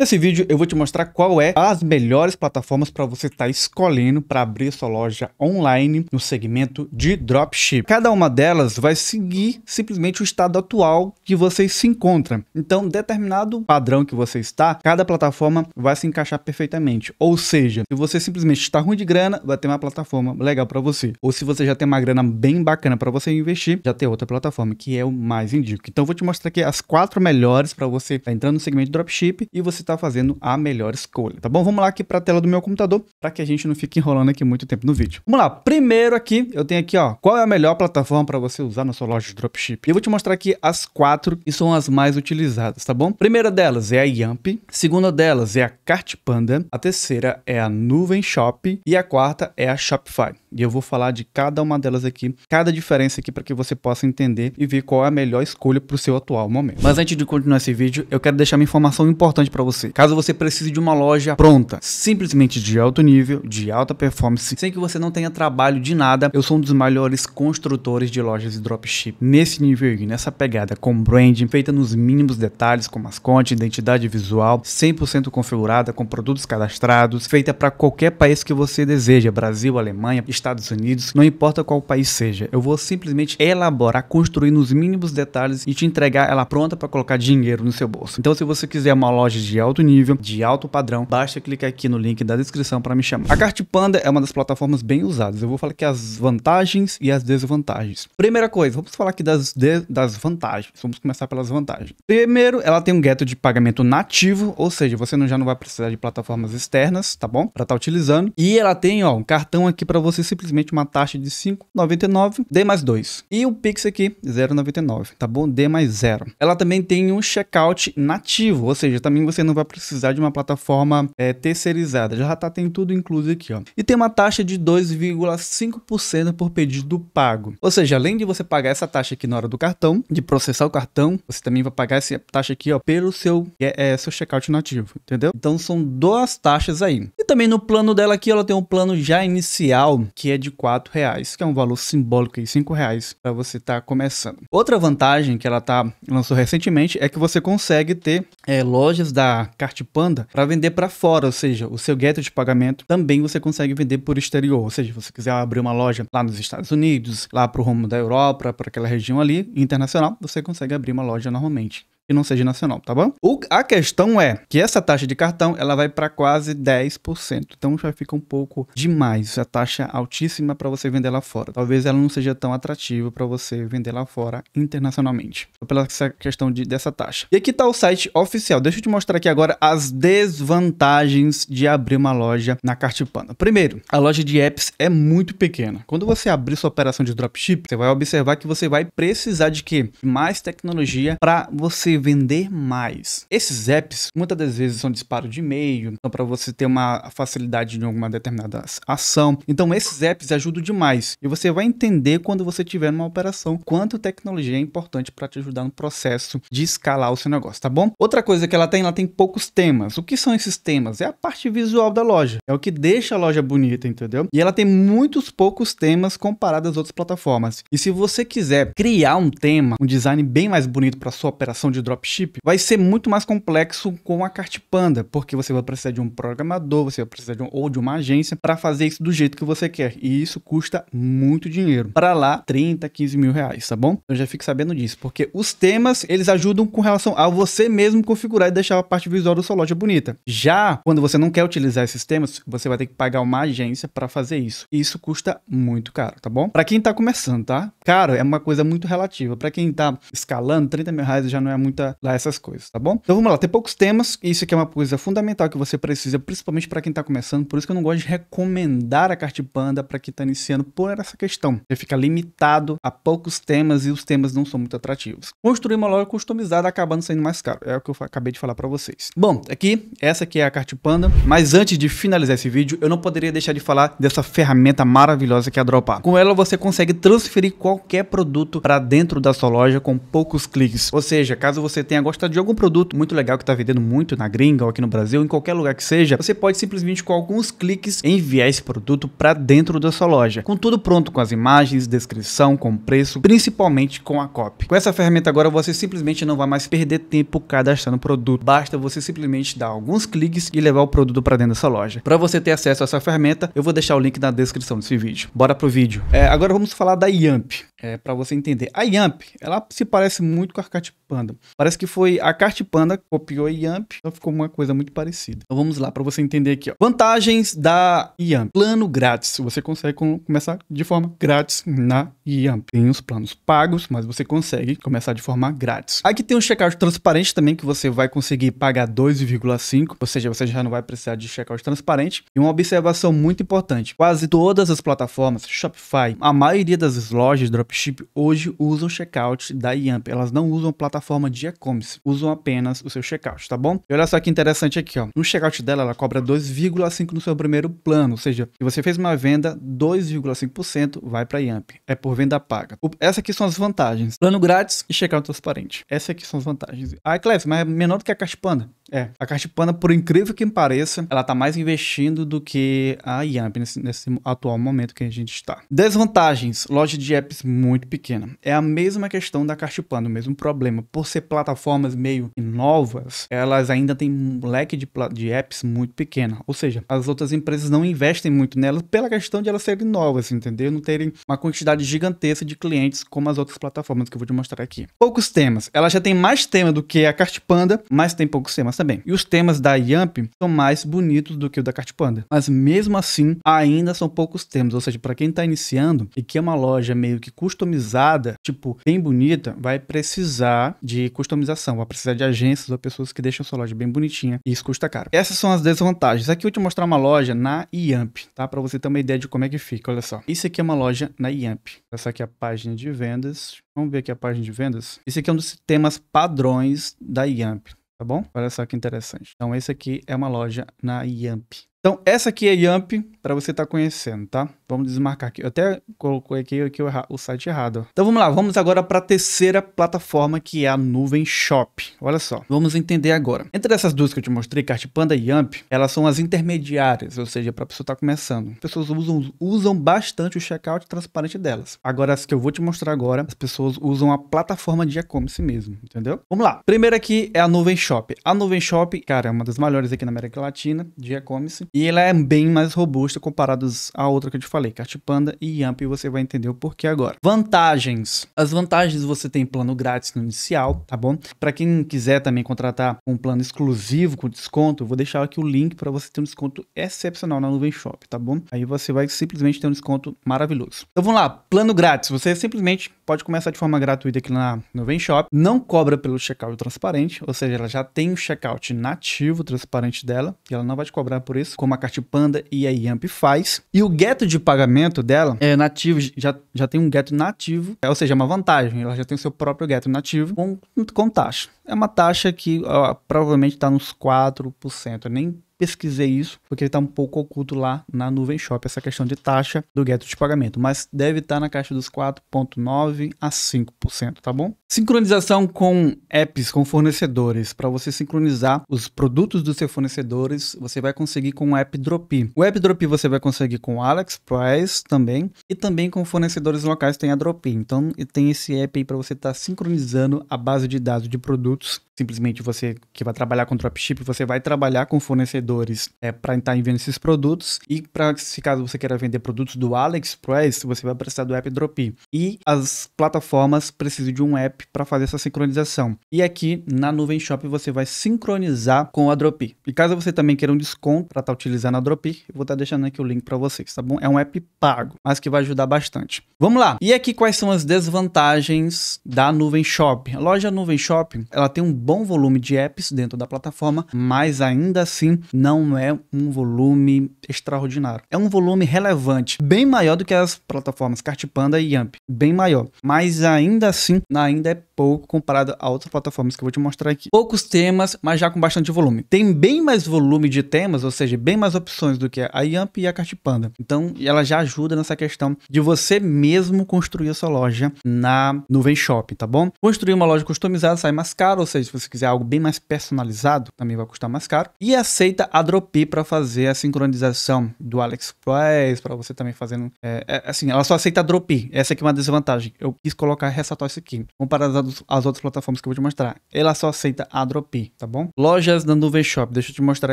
Nesse vídeo eu vou te mostrar qual é as melhores plataformas para você estar tá escolhendo para abrir sua loja online no segmento de dropship. Cada uma delas vai seguir simplesmente o estado atual que você se encontra. Então, determinado padrão que você está, cada plataforma vai se encaixar perfeitamente. Ou seja, se você simplesmente está ruim de grana, vai ter uma plataforma legal para você. Ou se você já tem uma grana bem bacana para você investir, já tem outra plataforma que é o mais indico. Então, eu vou te mostrar aqui as quatro melhores para você estar tá entrando no segmento de dropship e você tá está fazendo a melhor escolha, tá bom? Vamos lá aqui para a tela do meu computador, para que a gente não fique enrolando aqui muito tempo no vídeo. Vamos lá, primeiro aqui, eu tenho aqui, ó, qual é a melhor plataforma para você usar na sua loja de dropship? Eu vou te mostrar aqui as quatro que são as mais utilizadas, tá bom? Primeira delas é a Yamp, segunda delas é a Cartpanda, a terceira é a Nuvem Shop e a quarta é a Shopify. E eu vou falar de cada uma delas aqui, cada diferença aqui para que você possa entender e ver qual é a melhor escolha para o seu atual momento. Mas antes de continuar esse vídeo, eu quero deixar uma informação importante para você você. Caso você precise de uma loja pronta, simplesmente de alto nível, de alta performance, sem que você não tenha trabalho de nada, eu sou um dos maiores construtores de lojas de dropship. Nesse nível aí, nessa pegada com branding, feita nos mínimos detalhes, com mascote, identidade visual, 100% configurada, com produtos cadastrados, feita para qualquer país que você deseja, Brasil, Alemanha, Estados Unidos, não importa qual país seja, eu vou simplesmente elaborar, construir nos mínimos detalhes e te entregar ela pronta para colocar dinheiro no seu bolso. Então, se você quiser uma loja de de alto nível, de alto padrão, basta clicar aqui no link da descrição para me chamar. A Cartpanda é uma das plataformas bem usadas. Eu vou falar aqui as vantagens e as desvantagens. Primeira coisa, vamos falar aqui das, de, das vantagens. Vamos começar pelas vantagens. Primeiro, ela tem um gueto de pagamento nativo, ou seja, você não, já não vai precisar de plataformas externas, tá bom? Para estar tá utilizando. E ela tem, ó, um cartão aqui para você simplesmente uma taxa de 5,99, D mais 2. E o Pix aqui, 0,99, tá bom? D mais 0. Ela também tem um checkout nativo, ou seja, também você não não vai precisar de uma plataforma é, terceirizada. Já tá, tem tudo incluso aqui, ó. E tem uma taxa de 2,5% por pedido pago. Ou seja, além de você pagar essa taxa aqui na hora do cartão, de processar o cartão, você também vai pagar essa taxa aqui, ó, pelo seu, é, é, seu checkout nativo, entendeu? Então são duas taxas aí. E também no plano dela aqui, ela tem um plano já inicial, que é de R$4,00, reais, que é um valor simbólico aí, R$5,00 reais, para você estar tá começando. Outra vantagem que ela tá lançou recentemente é que você consegue ter é, lojas da a Cart Panda para vender para fora, ou seja, o seu gueto de pagamento também você consegue vender por exterior, ou seja, você quiser abrir uma loja lá nos Estados Unidos, lá para o rumo da Europa, para aquela região ali internacional, você consegue abrir uma loja normalmente não seja nacional, tá bom? O, a questão é que essa taxa de cartão, ela vai para quase 10%. Então já fica um pouco demais, a taxa altíssima para você vender lá fora. Talvez ela não seja tão atrativa para você vender lá fora internacionalmente. Pela questão de, dessa taxa. E aqui tá o site oficial. Deixa eu te mostrar aqui agora as desvantagens de abrir uma loja na Cartipana. Primeiro, a loja de apps é muito pequena. Quando você abrir sua operação de dropship, você vai observar que você vai precisar de quê? Mais tecnologia para você vender mais. Esses apps muitas das vezes são disparo de e-mail, então para você ter uma facilidade de alguma determinada ação. Então esses apps ajudam demais e você vai entender quando você tiver uma operação quanto tecnologia é importante para te ajudar no processo de escalar o seu negócio, tá bom? Outra coisa que ela tem, ela tem poucos temas. O que são esses temas? É a parte visual da loja. É o que deixa a loja bonita, entendeu? E ela tem muitos poucos temas comparado às outras plataformas. E se você quiser criar um tema, um design bem mais bonito para sua operação de dropship, vai ser muito mais complexo com a Cartpanda, porque você vai precisar de um programador, você vai precisar de um, ou de uma agência para fazer isso do jeito que você quer. E isso custa muito dinheiro. Para lá, 30, 15 mil reais, tá bom? Eu já fico sabendo disso, porque os temas, eles ajudam com relação a você mesmo configurar e deixar a parte visual da sua loja bonita. Já quando você não quer utilizar esses temas, você vai ter que pagar uma agência para fazer isso. E isso custa muito caro, tá bom? Para quem tá começando, tá? Caro é uma coisa muito relativa. Para quem tá escalando, 30 mil reais já não é muito lá essas coisas, tá bom? Então vamos lá, tem poucos temas, isso aqui é uma coisa fundamental que você precisa, principalmente para quem está começando, por isso que eu não gosto de recomendar a Cartipanda para quem está iniciando por essa questão. Você fica limitado a poucos temas e os temas não são muito atrativos. Construir uma loja customizada acabando saindo mais caro, é o que eu acabei de falar para vocês. Bom, aqui, essa aqui é a Cartipanda, mas antes de finalizar esse vídeo, eu não poderia deixar de falar dessa ferramenta maravilhosa que é a Dropa. Com ela você consegue transferir qualquer produto para dentro da sua loja com poucos cliques, ou seja, caso caso você tenha gostado de algum produto muito legal que está vendendo muito na gringa ou aqui no Brasil, em qualquer lugar que seja, você pode simplesmente com alguns cliques enviar esse produto para dentro da sua loja, com tudo pronto, com as imagens, descrição, com preço, principalmente com a copy. Com essa ferramenta agora você simplesmente não vai mais perder tempo cadastrando o produto, basta você simplesmente dar alguns cliques e levar o produto para dentro da sua loja. Para você ter acesso a essa ferramenta, eu vou deixar o link na descrição desse vídeo. Bora pro vídeo. É, agora vamos falar da Yamp é, para você entender. A Yamp, ela se parece muito com a Cart Panda. Parece que foi a Cart Panda que copiou a Yamp, então ficou uma coisa muito parecida. Então vamos lá para você entender aqui, ó. Vantagens da Yamp. Plano grátis. Você consegue começar de forma grátis na Yamp. Tem os planos pagos, mas você consegue começar de forma grátis. Aqui tem um checkout transparente também que você vai conseguir pagar 2,5, ou seja, você já não vai precisar de checkout transparente. E uma observação muito importante. Quase todas as plataformas, Shopify, a maioria das lojas drop dropship hoje usam checkout da Yamp. Elas não usam plataforma de e-commerce, usam apenas o seu checkout, tá bom? E olha só que interessante aqui, ó. No checkout dela, ela cobra 2,5 no seu primeiro plano, ou seja, se você fez uma venda, 2,5% vai para Yamp. É por venda paga. Essas essa aqui são as vantagens. Plano grátis e checkout transparente. Essa aqui são as vantagens. Ah, Clef, mas é menor do que a Caspanda. É. A Cartipana, por incrível que pareça, ela tá mais investindo do que a Yamp nesse, nesse, atual momento que a gente está. Desvantagens: loja de apps muito pequena. É a mesma questão da Cartipana, o mesmo problema. Por ser plataformas meio novas, elas ainda têm um leque de, de apps muito pequena. Ou seja, as outras empresas não investem muito nelas pela questão de elas serem novas, entendeu? Não terem uma quantidade gigantesca de clientes como as outras plataformas que eu vou te mostrar aqui. Poucos temas. Ela já tem mais tema do que a Cartipanda, mas tem poucos temas também. E os temas da Yamp são mais bonitos do que o da Cartpanda. Mas mesmo assim, ainda são poucos temas. Ou seja, para quem está iniciando e que é uma loja meio que customizada, tipo, bem bonita, vai precisar de customização. Vai precisar de agências ou pessoas que deixam sua loja bem bonitinha. E isso custa caro. Essas são as desvantagens. Aqui eu vou te mostrar uma loja na Yamp, tá? Para você ter uma ideia de como é que fica. Olha só. Isso aqui é uma loja na Yamp. Essa aqui é a página de vendas. Vamos ver aqui a página de vendas. Esse aqui é um dos temas padrões da Yamp. Tá bom? Olha só que interessante. Então, esse aqui é uma loja na Yamp. Então, essa aqui é Yamp, para você estar tá conhecendo, tá? Vamos desmarcar aqui. Eu até coloquei aqui, aqui o, o, site errado. Então, vamos lá. Vamos agora para a terceira plataforma, que é a Nuvem Shop. Olha só. Vamos entender agora. Entre essas duas que eu te mostrei, Cartipanda e Yamp, elas são as intermediárias, ou seja, para a pessoa estar tá começando. As pessoas usam, usam bastante o checkout transparente delas. Agora, as que eu vou te mostrar agora, as pessoas usam a plataforma de e-commerce mesmo, entendeu? Vamos lá. Primeiro aqui é a Nuvem Shop. A Nuvem Shop, cara, é uma das maiores aqui na América Latina de e-commerce. E ela é bem mais robusta comparados à outra que eu te falei, Cartipanda e Yamp, e você vai entender o porquê agora. Vantagens. As vantagens você tem plano grátis no inicial, tá bom? Para quem quiser também contratar um plano exclusivo com desconto, eu vou deixar aqui o link para você ter um desconto excepcional na Nuvem Shop, tá bom? Aí você vai simplesmente ter um desconto maravilhoso. Então vamos lá, plano grátis. Você simplesmente pode começar de forma gratuita aqui na Nuvem Shop. Não cobra pelo checkout transparente, ou seja, ela já tem o checkout nativo transparente dela e ela não vai te cobrar por isso como a Panda e a Yamp faz. E o gueto de pagamento dela é nativo, já, já tem um gueto nativo, é, ou seja, é uma vantagem, ela já tem o seu próprio gueto nativo com, com taxa. É uma taxa que ó, provavelmente está nos 4%, eu nem pesquisei isso, porque está um pouco oculto lá na nuvem shop, essa questão de taxa do gueto de pagamento, mas deve estar tá na caixa dos 4,9% a 5%, tá bom? Sincronização com apps, com fornecedores. Para você sincronizar os produtos dos seus fornecedores, você vai conseguir com o app Dropi. O app Dropi você vai conseguir com AliExpress também e também com fornecedores locais tem a Dropi. Então tem esse app aí para você estar tá sincronizando a base de dados de produtos. Simplesmente você que vai trabalhar com dropship, você vai trabalhar com fornecedores é, para estar tá enviando esses produtos e para se caso você queira vender produtos do AliExpress, você vai precisar do app Dropi. E as plataformas precisam de um app para fazer essa sincronização. E aqui na Nuvem Shop você vai sincronizar com a Dropi. E caso você também queira um desconto para estar tá utilizando a Dropi, eu vou estar tá deixando aqui o link para vocês, tá bom? É um app pago, mas que vai ajudar bastante. Vamos lá. E aqui quais são as desvantagens da Nuvem Shop? A loja Nuvem Shop, ela tem um bom volume de apps dentro da plataforma, mas ainda assim não é um volume extraordinário. É um volume relevante, bem maior do que as plataformas Cartpanda e Yamp, bem maior. Mas ainda assim, ainda é pouco comparado a outras plataformas que eu vou te mostrar aqui. Poucos temas, mas já com bastante volume. Tem bem mais volume de temas, ou seja, bem mais opções do que a Yamp e a Cartipanda. Então, ela já ajuda nessa questão de você mesmo construir a sua loja na Nuvem Shop, tá bom? Construir uma loja customizada sai mais caro, ou seja, se você quiser algo bem mais personalizado, também vai custar mais caro. E aceita a Dropy para fazer a sincronização do AliExpress, para você também fazendo. É, é, assim, ela só aceita a Dropy. Essa aqui é uma desvantagem. Eu quis colocar, ressaltar isso aqui. Comparado comparar as, outras plataformas que eu vou te mostrar. Ela só aceita a Drop, tá bom? Lojas da Nuvem Shop. Deixa eu te mostrar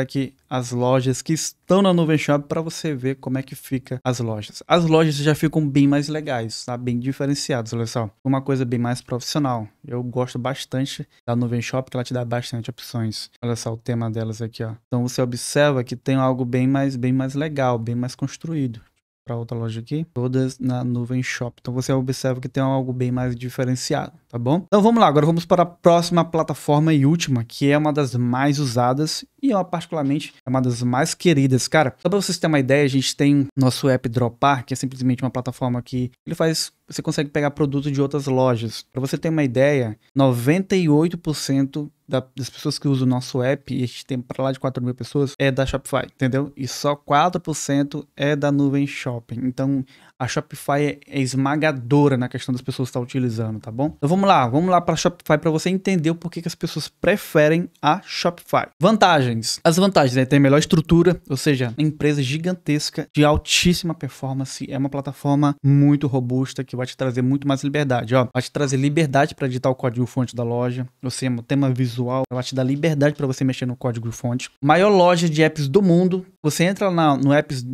aqui as lojas que estão na Nuvem Shop para você ver como é que fica as lojas. As lojas já ficam bem mais legais, tá? Bem diferenciadas, olha só. Uma coisa bem mais profissional. Eu gosto bastante da Nuvem Shop, que ela te dá bastante opções. Olha só o tema delas aqui, ó. Então você observa que tem algo bem mais, bem mais legal, bem mais construído para outra loja aqui, todas na nuvem shop. Então você observa que tem algo bem mais diferenciado, tá bom? Então vamos lá, agora vamos para a próxima plataforma e última, que é uma das mais usadas e uma particularmente, é uma das mais queridas. Cara, só pra vocês terem uma ideia, a gente tem nosso app Dropar, que é simplesmente uma plataforma que ele faz. Você consegue pegar produto de outras lojas. Para você ter uma ideia, 98% da, das pessoas que usam o nosso app, e a gente tem pra lá de 4 mil pessoas, é da Shopify, entendeu? E só 4% é da nuvem shopping. Então, a Shopify é, é esmagadora na questão das pessoas estar tá utilizando, tá bom? Então vamos lá, vamos lá pra Shopify para você entender o porquê que as pessoas preferem a Shopify. Vantagem vantagens. As vantagens né? Tem a melhor estrutura, ou seja, empresa gigantesca de altíssima performance. É uma plataforma muito robusta que vai te trazer muito mais liberdade. Ó, vai te trazer liberdade para editar o código-fonte da loja. Ou seja, o tema visual, ela te dá liberdade para você mexer no código-fonte. Maior loja de apps do mundo. Você entra na, no apps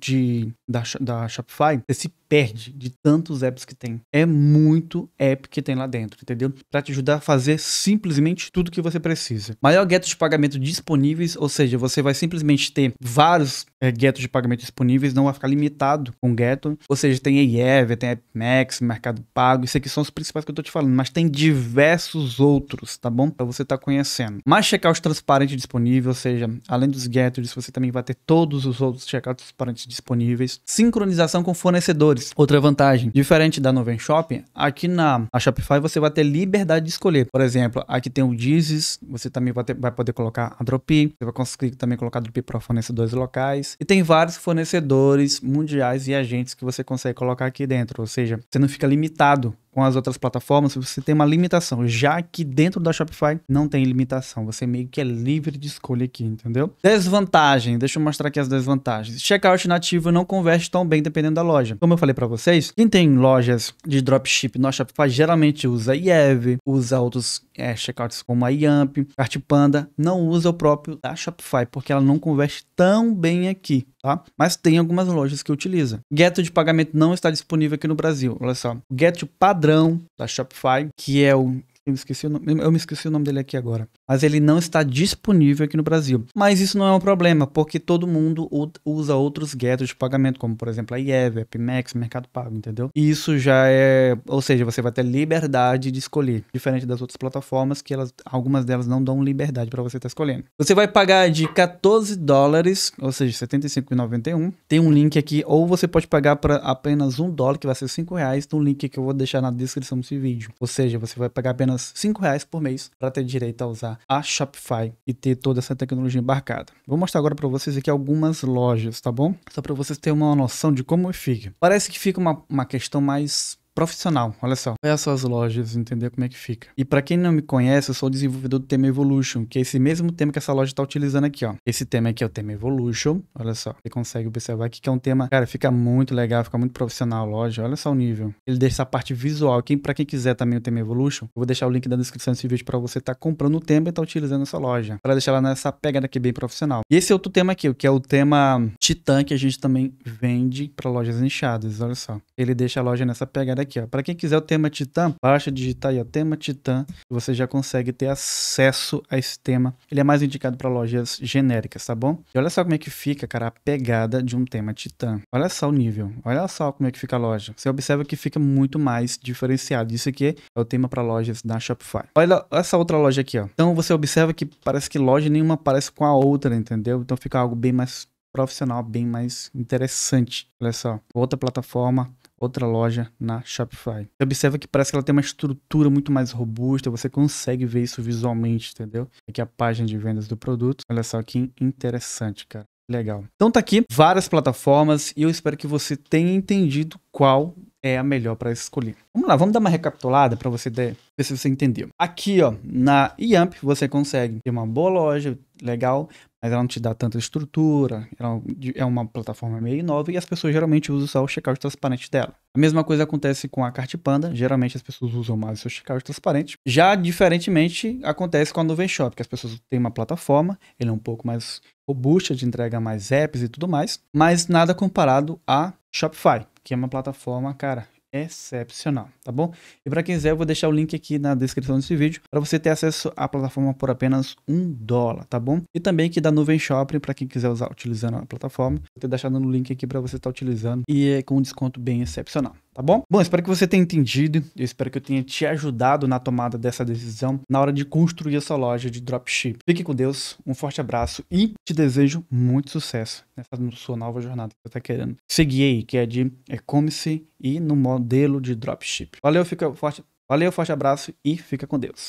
de, da, da Shopify, você se perde de tantos apps que tem. É muito app que tem lá dentro, entendeu? Para te ajudar a fazer simplesmente tudo que você precisa. Maior gueto de pagamento disponíveis, ou seja, você vai simplesmente ter vários é, guetos de pagamento disponíveis, não vai ficar limitado com gueto. Ou seja, tem aev tem AppMax, Mercado Pago, isso aqui são os principais que eu tô te falando, mas tem diversos outros, tá bom? Para você tá conhecendo. Mais checkouts transparentes disponíveis, ou seja, além dos guetos, você também vai ter todos os outros checkouts transparentes disponíveis. Sincronização com fornecedores valores. Outra vantagem, diferente da Nuvem Shopping, aqui na Shopify você vai ter liberdade de escolher. Por exemplo, aqui tem o Dizes, você também vai, ter, vai, poder colocar a Dropi, você vai conseguir também colocar a Dropi para fornecedores locais. E tem vários fornecedores mundiais e agentes que você consegue colocar aqui dentro, ou seja, você não fica limitado com as outras plataformas, você tem uma limitação, já que dentro da Shopify não tem limitação, você meio que é livre de escolha aqui, entendeu? Desvantagem, deixa eu mostrar aqui as desvantagens. Checkout nativo não converte tão bem dependendo da loja. Como eu falei para vocês, quem tem lojas de dropship no Shopify geralmente usa IEV, usa outros é, checkouts como a Yamp, Cartpanda, não usa o próprio da Shopify, porque ela não converte tão bem aqui tá? Mas tem algumas lojas que utiliza. Gueto de pagamento não está disponível aqui no Brasil, olha só. O Gueto padrão da Shopify, que é o eu me, esqueci o nome, eu me esqueci o nome dele aqui agora. Mas ele não está disponível aqui no Brasil. Mas isso não é um problema, porque todo mundo usa outros guetos de pagamento, como por exemplo a a Pimax, Mercado Pago, entendeu? E isso já é. Ou seja, você vai ter liberdade de escolher. Diferente das outras plataformas, que elas, algumas delas não dão liberdade para você estar tá escolhendo. Você vai pagar de 14 dólares, ou seja, 75,91. Tem um link aqui, ou você pode pagar para apenas um dólar, que vai ser 5 reais, no link que eu vou deixar na descrição desse vídeo. Ou seja, você vai pagar apenas apenas 5 reais por mês para ter direito a usar a Shopify e ter toda essa tecnologia embarcada. Vou mostrar agora para vocês aqui algumas lojas, tá bom? Só para vocês terem uma noção de como fica. Parece que fica uma, uma questão mais profissional, olha só. as essas lojas, entender como é que fica. E para quem não me conhece, eu sou o desenvolvedor do tema Evolution, que é esse mesmo tema que essa loja tá utilizando aqui, ó. Esse tema aqui é o tema Evolution, olha só. Você consegue observar aqui que é um tema, cara, fica muito legal, fica muito profissional a loja, olha só o nível. Ele deixa a parte visual quem para quem quiser também o tema Evolution, eu vou deixar o link da descrição desse vídeo para você estar tá comprando o tema e tá utilizando essa loja, para deixar ela nessa pegada aqui bem profissional. E esse outro tema aqui, que é o tema Titan, que a gente também vende para lojas nichadas, olha só. Ele deixa a loja nessa pegada aqui aqui, ó. Para quem quiser o tema Titã, baixa, digita aí o tema Titã, você já consegue ter acesso a esse tema. Ele é mais indicado para lojas genéricas, tá bom? E olha só como é que fica, cara, a pegada de um tema Titã. Olha só o nível, olha só como é que fica a loja. Você observa que fica muito mais diferenciado. Isso aqui é o tema para lojas da Shopify. Olha essa outra loja aqui, ó. Então você observa que parece que loja nenhuma parece com a outra, entendeu? Então fica algo bem mais profissional, bem mais interessante. Olha só, outra plataforma, outra loja na Shopify. Você observa que parece que ela tem uma estrutura muito mais robusta, você consegue ver isso visualmente, entendeu? Aqui a página de vendas do produto. Olha só que interessante, cara. Legal. Então tá aqui várias plataformas e eu espero que você tenha entendido qual é a melhor para escolher. Vamos lá, vamos dar uma recapitulada para você ter, ver se você entendeu. Aqui, ó, na IAMP você consegue ter uma boa loja, legal, mas ela não te dá tanta estrutura, ela é uma plataforma meio nova e as pessoas geralmente usam só o checkout transparente dela. A mesma coisa acontece com a Cartpanda, geralmente as pessoas usam mais o seu checkout transparente. Já diferentemente acontece com a Nuvem Shop, que as pessoas têm uma plataforma, ele é um pouco mais robusta, de entrega mais apps e tudo mais, mas nada comparado a Shopify, que é uma plataforma, cara, excepcional, tá bom? E para quem quiser, eu vou deixar o link aqui na descrição desse vídeo para você ter acesso à plataforma por apenas um dólar, tá bom? E também que da Nuvem Shopping para quem quiser usar utilizando a plataforma, vou ter deixado no link aqui para você estar tá utilizando e é com um desconto bem excepcional tá bom? Bom, espero que você tenha entendido, eu espero que eu tenha te ajudado na tomada dessa decisão, na hora de construir a sua loja de dropship. Fique com Deus, um forte abraço e te desejo muito sucesso nessa sua nova jornada que você está querendo seguir aí, que é de e-commerce e no modelo de dropship. Valeu, fica forte, valeu, forte abraço e fica com Deus.